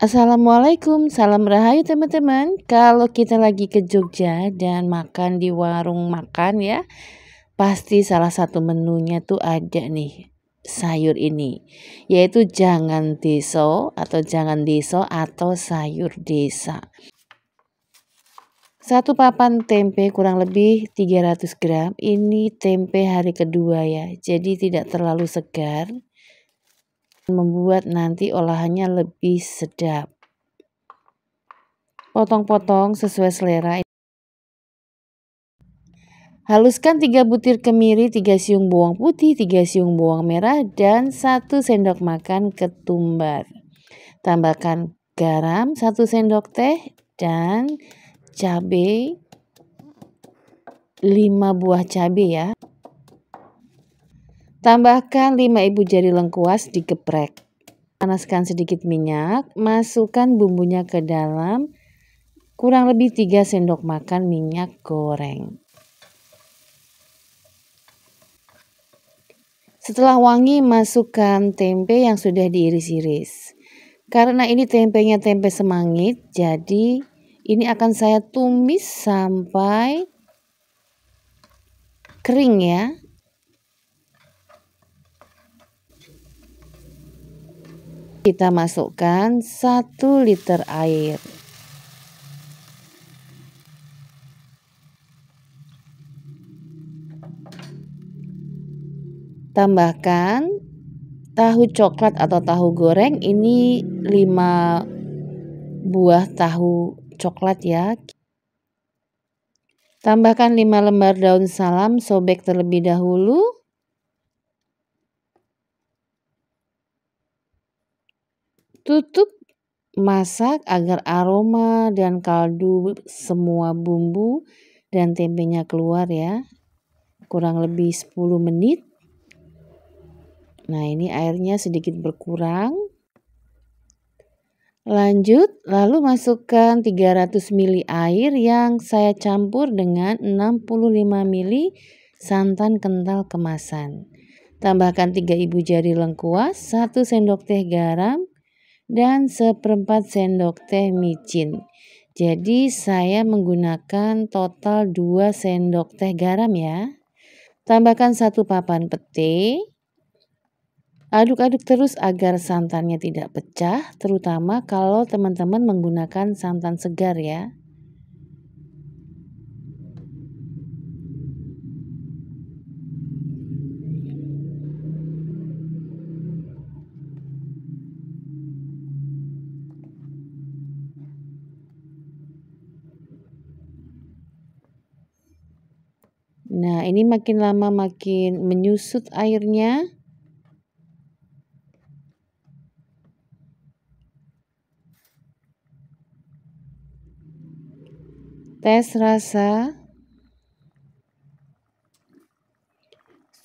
Assalamualaikum, salam rahayu teman-teman. Kalau kita lagi ke Jogja dan makan di warung makan ya, pasti salah satu menunya tuh ada nih sayur ini, yaitu jangan deso atau jangan deso atau sayur desa. Satu papan tempe kurang lebih 300 gram, ini tempe hari kedua ya, jadi tidak terlalu segar membuat nanti olahannya lebih sedap. Potong-potong sesuai selera. Haluskan 3 butir kemiri, 3 siung bawang putih, 3 siung bawang merah, dan 1 sendok makan ketumbar. Tambahkan garam 1 sendok teh dan cabai 5 buah cabai ya. Tambahkan 5 ibu jari lengkuas digeprek. Panaskan sedikit minyak, masukkan bumbunya ke dalam kurang lebih 3 sendok makan minyak goreng. Setelah wangi, masukkan tempe yang sudah diiris-iris. Karena ini tempenya tempe semangit, jadi ini akan saya tumis sampai kering ya. kita masukkan 1 liter air. Tambahkan tahu coklat atau tahu goreng ini 5 buah tahu coklat ya. Tambahkan 5 lembar daun salam sobek terlebih dahulu. Tutup masak agar aroma dan kaldu semua bumbu dan tempenya keluar ya. Kurang lebih 10 menit. Nah, ini airnya sedikit berkurang. Lanjut, lalu masukkan 300 ml air yang saya campur dengan 65 ml santan kental kemasan. Tambahkan 3 ibu jari lengkuas, 1 sendok teh garam, dan seperempat sendok teh micin. Jadi saya menggunakan total 2 sendok teh garam ya. Tambahkan satu papan pete. Aduk-aduk terus agar santannya tidak pecah, terutama kalau teman-teman menggunakan santan segar ya. Nah, ini makin lama makin menyusut airnya. Tes rasa.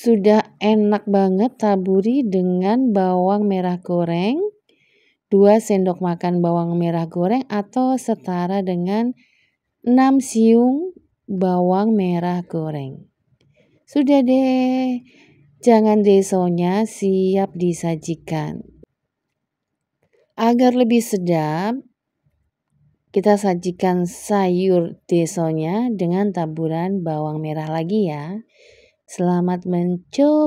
Sudah enak banget taburi dengan bawang merah goreng. 2 sendok makan bawang merah goreng atau setara dengan 6 siung bawang merah goreng. Sudah deh, jangan desonya siap disajikan. Agar lebih sedap, kita sajikan sayur desonya dengan taburan bawang merah lagi ya. Selamat mencoba.